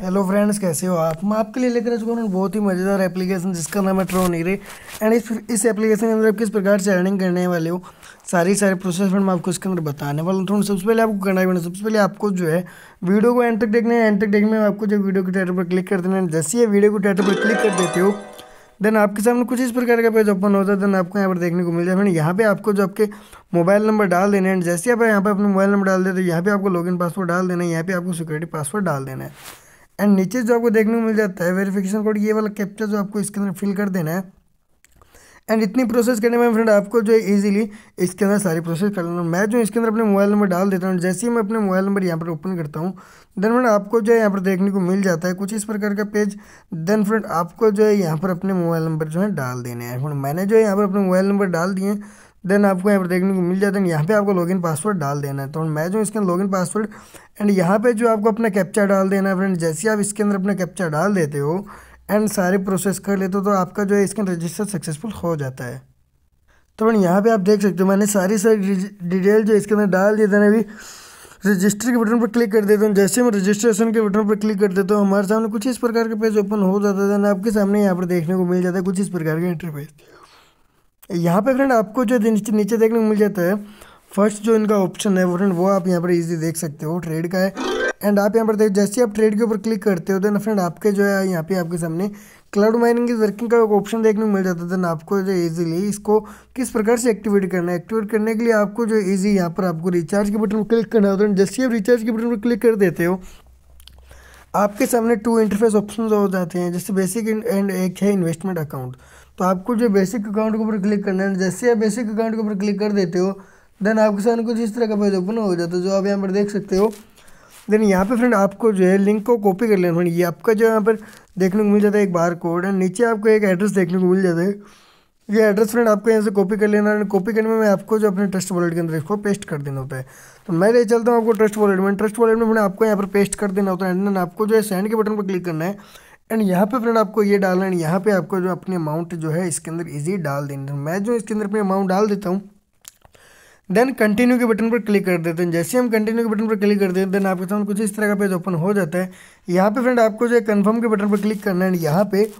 hello friends कैसे हो आप मैं आपके लिए लेकर आ चुका हूँ बहुत ही मज़ेदार एप्लीकेशन जिसका नाम है ट्रोन ट्रोनीरे एंड इस इस एप्लीकेशन के अंदर आप किस प्रकार से अर्निंग करने वाले हो सारी सारे प्रोसेस फ्रेंड मैं आपको इसके अंदर बताने वाला हूँ सबसे पहले आपको करना है सबसे पहले आपको जो है वीडियो को एंड तक देखना एंड तक देखने में आपको जो वीडियो के टाइटल पर क्लिक कर देना है जैसे ही वीडियो को टाइटल पर क्लिक कर देते हो देन आपके सामने कुछ इस प्रकार का पेज ओपन होता है देन आपको यहाँ पर देखने को मिल जाए फ्रेंड यहाँ पे आपको जो आपके मोबाइल नंबर डाल देना है जैसे आप यहाँ पर अपने मोबाइल नंबर डाल देते हो यहाँ पे आपको लॉगिन पासवर्ड डाल देना है यहाँ पे आपको सिक्योरिटी पासवर्ड डाल देना है एंड नीचे जो आपको देखने को मिल जाता है वेरिफिकेशन कोड ये वाला कैप्चा जो आपको इसके अंदर फिल कर देना है एंड इतनी प्रोसेस करने में फ्रेंड आपको जो है ईजिली इसके अंदर सारी प्रोसेस कर लेना मैं जो इसके अंदर अपने मोबाइल नंबर डाल देता हूँ जैसे ही मैं अपने मोबाइल नंबर यहाँ पर ओपन करता हूँ देन फ्रेंड आपको जो है यहाँ पर देखने को मिल जाता है कुछ इस प्रकार का पेज देन फ्रेंड आपको जो है यहाँ पर अपने मोबाइल नंबर जो है डाल देने हैं फ्रेंड मैंने जो है यहाँ पर अपने मोबाइल नंबर डाल दिए देन आपको यहाँ पर देखने को मिल जाता है यहाँ पे आपको लॉगिन पासवर्ड डाल देना है तो मैं जो इसके लॉगिन पासवर्ड एंड यहाँ पे जो आपको अपना कैप्चा डाल देना है फ्रेंड जैसे आप इसके अंदर अपना कैप्चा डाल देते हो एंड सारे प्रोसेस कर लेते हो तो आपका जो है इसके रजिस्टर सक्सेसफुल हो जाता है तो फ्रेंड यहाँ पर आप देख सकते हो मैंने सारी सारी डिटेल जो इसके अंदर डाल दिए थे ना अभी रजिस्टर के बटन पर क्लिक कर देता हूँ जैसे मैं रजिस्ट्रेशन के बटन पर क्लिक कर देता हूँ हमारे सामने कुछ इस प्रकार का पेज ओपन हो जाता था ना आपके सामने यहाँ पर देखने को मिल जाता है कुछ इस प्रकार का इंटरफेस यहाँ पे फ्रेंड आपको जो नीचे देखने को मिल जाता है फर्स्ट जो इनका ऑप्शन है वो फ्रेंड वो आप यहाँ पर इजी देख सकते हो ट्रेड का है एंड आप यहाँ पर देख जैसे आप ट्रेड के ऊपर क्लिक करते हो देन फ्रेंड आपके जो है यहाँ पे आपके सामने क्लाउड माइनिंग की वर्किंग का एक ऑप्शन देखने को मिल जाता है देन आपको जो इजीली इसको किस प्रकार से एक्टिवेट करना है एक्टिवेट करने के लिए आपको जो इजी यहाँ पर आपको रिचार्ज के बटन पर क्लिक करना होता है जैसे आप रिचार्ज के बटन पर क्लिक कर देते हो आपके सामने टू इंटरफेस ऑप्शन हो जाते हैं जैसे बेसिक एंड एक है इन्वेस्टमेंट अकाउंट तो आपको जो बेसिक अकाउंट के ऊपर क्लिक करना है जैसे आप बेसिक अकाउंट के ऊपर क्लिक कर देते हो देन आपके सामने कुछ इस तरह का पेज ओपन हो जाता है जो आप यहाँ पर देख सकते हो देन यहाँ पे फ्रेंड आपको जो है लिंक को कॉपी कर लेना फ्रेंड ये आपका जो यहाँ पर देखने को मिल जाता है एक बार कोड एंड नीचे आपको एक एड्रेस देखने को मिल जाता है ये एड्रेस फ्रेंड आपको यहाँ से कॉपी कर लेना है कॉपी करने में आपको जो अपने ट्रस्ट वॉलेट के अंदर इसको पेस्ट कर देना होता है तो मैं ले चलता हूँ आपको ट्रस्ट वॉलेट में ट्रस्ट वॉलेट में फ्रेंड आपको यहाँ पर पेस्ट कर देना होता है एंड देन आपको जो है सेंड के बटन पर क्लिक करना है एंड यहाँ पे फ्रेंड आपको ये डालना है यहाँ पे आपको जो अपने अमाउंट जो है इसके अंदर इजी डाल देना मैं जो इसके अंदर अपने अमाउंट डाल देता हूँ देन कंटिन्यू के बटन पर क्लिक कर देते हैं जैसे हम कंटिन्यू के बटन पर क्लिक कर देते हैं देन आपके सामने कुछ इस तरह का पेज ओपन हो जाता है यहाँ पे फ्रेंड आपको जो है कन्फर्म के बटन पर क्लिक करना है एंड यहाँ पे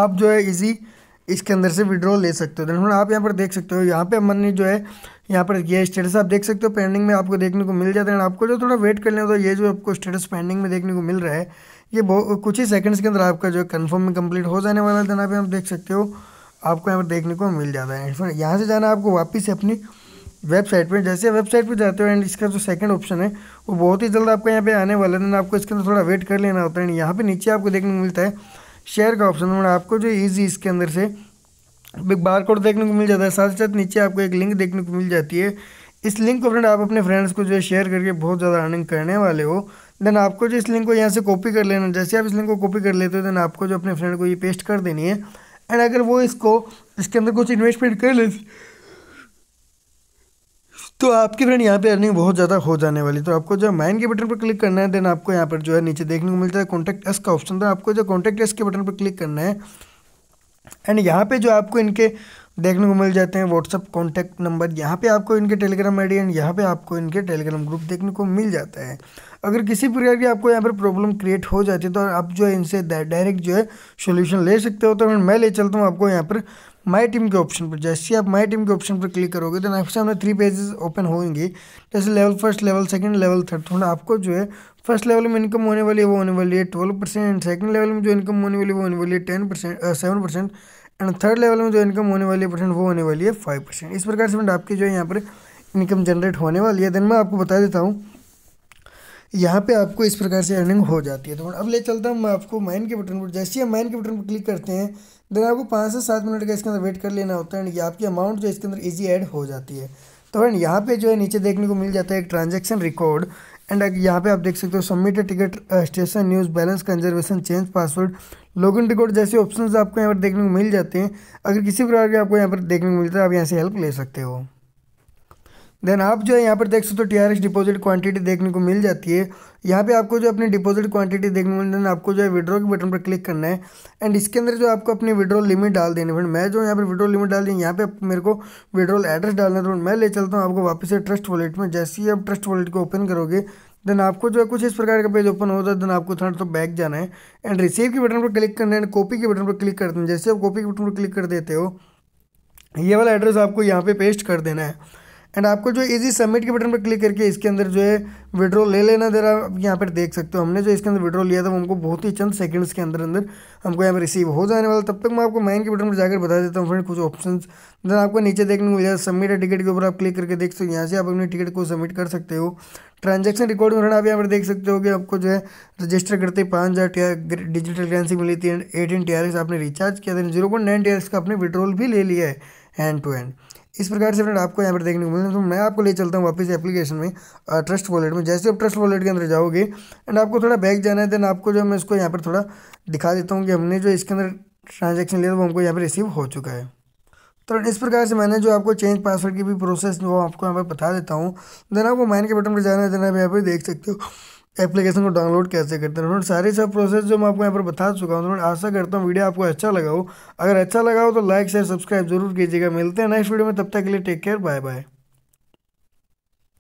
आप जो है इजी इसके अंदर से विड्रॉ ले सकते हो देन फ्रेंड आप यहाँ पर देख सकते हो यहाँ पे हमने जो है यहाँ पर ये स्टेटस आप देख सकते हो पेंडिंग में आपको देखने को मिल जाता है आपको जो थोड़ा वेट कर लें तो ये जो आपको स्टेटस पेंडिंग में देखने को मिल रहा है ये कुछ ही सेकंड्स के अंदर आपका जो है कन्फर्म में कंप्लीट हो जाने वाला है ना आप देख सकते हो आपको यहाँ पर देखने को मिल जाता है फिर यहाँ से जाना आपको वापस अपनी वेबसाइट पर जैसे वेबसाइट पर जाते हो एंड इसका जो सेकंड ऑप्शन है वो बहुत ही जल्द आपको यहाँ पर आने वाला है आपको इसके अंदर थोड़ा वेट कर लेना होता है यहाँ पर नीचे आपको देखने को मिलता है शेयर का ऑप्शन आपको जो ईजी इसके अंदर से एक बार कोड देखने को मिल जाता है साथ ही साथ नीचे आपको एक लिंक देखने को मिल जाती है इस लिंक को फ्रेंड आप अपने फ्रेंड्स को जो है शेयर करके बहुत ज़्यादा अर्निंग करने वाले हो देन आपको जो इस लिंक को यहाँ से कॉपी कर लेना जैसे आप इस लिंक को कॉपी कर लेते हो देन आपको जो अपने फ्रेंड को ये पेस्ट कर देनी है एंड अगर वो इसको इसके अंदर कुछ इन्वेस्टमेंट कर ले तो आपके फ्रेंड यहाँ पे अर्निंग बहुत ज़्यादा हो जाने वाली तो आपको जो माइन के बटन पर क्लिक करना है देन आपको यहाँ पर जो है नीचे देखने को मिलता है कॉन्टैक्ट एस का ऑप्शन तो आपको जो कॉन्टैक्ट एस के बटन पर क्लिक करना है एंड यहाँ पे जो आपको इनके देखने को मिल जाते हैं व्हाट्सअप कॉन्टैक्ट नंबर यहाँ पे आपको इनके टेलीग्राम आई एंड यहाँ पे आपको इनके टेलीग्राम ग्रुप देखने को मिल जाता है अगर किसी प्रकार की आपको यहाँ पर प्रॉब्लम क्रिएट हो जाती है तो आप जो है इनसे डायरेक्ट जो है सोल्यूशन ले सकते हो तो मैं ले चलता हूँ आपको यहाँ पर माई टीम के ऑप्शन पर जैसे आप माई टीम के ऑप्शन पर क्लिक करोगे तो आपके सामने थ्री पेजेस ओपन होंगे जैसे level first level second level third थोड़ा आपको जो है फर्स्ट लेवल में इनकम होने वाली है वो होने वाली है twelve percent and second level में जो इनकम होने वाली है वो होने वाली है ten percent seven percent and third level में जो इनकम होने वाली है परसेंट वो होने वाली है फाइव परसेंट इस प्रकार से फ्रेंड आपकी जो है यहाँ पर इनकम जनरेट होने वाली है देन मैं आपको बता देता हूँ यहाँ पे आपको इस प्रकार से अर्निंग हो जाती है तो अब ले चलता हूँ मैं आपको माइन के बटन पर जैसे ही हम माइन के बटन पर क्लिक करते हैं देन आपको पाँच से सात मिनट का इसके अंदर वेट कर लेना होता है एंड आपकी अमाउंट जो इसके अंदर ईजी एड हो जाती है तो फ्रेंड यहाँ पे जो है नीचे देखने को मिल जाता है एक ट्रांजेक्शन रिकॉर्ड एंड यहाँ पे आप देख सकते हो submit ticket station news balance conservation change password login record जैसे ऑप्शंस आपको यहाँ पर देखने को मिल जाते हैं अगर किसी प्रकार के आपको यहाँ पर देखने को मिलता है आप यहाँ से हेल्प ले सकते हो देन आप जो है यहाँ पर देख सकते हो टीआरएस डिपॉजिट क्वांटिटी देखने को मिल जाती है यहाँ पे आपको जो अपनी डिपॉजिट क्वांटिटी देखने को मिल देन आपको जो है विड्रॉ के बटन पर क्लिक करना है एंड इसके अंदर जो आपको अपनी विड्रॉल लिमिट डाल देनी फ्रेंड मैं जो यहाँ पर विड्रॉल लिमिट डाल दी यहाँ पे मेरे को विड्रॉल एड्रेस डालना है तो मैं ले चलता हूँ आपको वापस से ट्रस्ट वॉलेट में जैसे ही आप ट्रस्ट वॉलेट को ओपन करोगे देन आपको जो है कुछ इस प्रकार का पेज ओपन होता है देन आपको थोड़ा तो बैक जाना है एंड रिसीव के बटन पर क्लिक करना है एंड कॉपी के बटन पर क्लिक करते हैं जैसे आप कॉपी के बटन पर क्लिक कर देते हो ये वाला एड्रेस आपको यहाँ पे पेस्ट कर देना है एंड आपको जो इजी सबमिट के बटन पर क्लिक करके इसके अंदर जो है विड्रॉ ले लेना जरा आप यहाँ पर देख सकते हो हमने जो इसके अंदर विड्रॉ लिया था वो हमको बहुत ही चंद सेकंड्स के अंदर अंदर हमको यहाँ पर रिसीव हो जाने वाला तब तक मैं आपको माइन के बटन पर जाकर बता देता हूँ फ्रेंड कुछ ऑप्शन देन आपको नीचे देखने को मिलेगा सबमिट है टिकट के ऊपर आप क्लिक करके देख सकते हो यहाँ से आप अपनी टिकट को सबमिट कर सकते हो ट्रांजेक्शन रिकॉर्ड में आप यहाँ पर देख सकते हो कि आपको जो है रजिस्टर करते ही पाँच हज़ार टी डिजिटल करेंसी मिली थी एंड एटीन टी आपने रिचार्ज किया था जीरो पॉइंट नाइन टी का आपने विड्रॉल भी ले लिया है एंड टू एंड इस प्रकार से फ्रेंड आपको यहाँ पर देखने को मिलेगा तो मैं आपको ले चलता हूँ वापस एप्लीकेशन में ट्रस्ट वॉलेट में जैसे आप ट्रस्ट वॉलेट के अंदर जाओगे एंड आपको थोड़ा बैक जाना है देन आपको जो मैं इसको यहाँ पर थोड़ा दिखा देता हूँ कि हमने जो इसके अंदर ट्रांजेक्शन लिया था वो हमको यहाँ पर रिसीव हो चुका है तो इस प्रकार से मैंने जो आपको चेंज पासवर्ड की भी प्रोसेस वो आपको यहाँ पर बता देता हूँ देन आपको माइन के बटन पर जाना है देन आप यहाँ पर देख सकते हो एप्लीकेशन को डाउनलोड कैसे करते हैं उन्होंने सारी सब प्रोसेस जो मैं आपको यहाँ पर बता चुका हूँ फ्रेंड आशा करता हूँ वीडियो आपको अच्छा लगा हो अगर अच्छा लगा हो तो लाइक शेयर सब्सक्राइब जरूर कीजिएगा मिलते हैं नेक्स्ट वीडियो में तब तक के लिए टेक केयर बाय बाय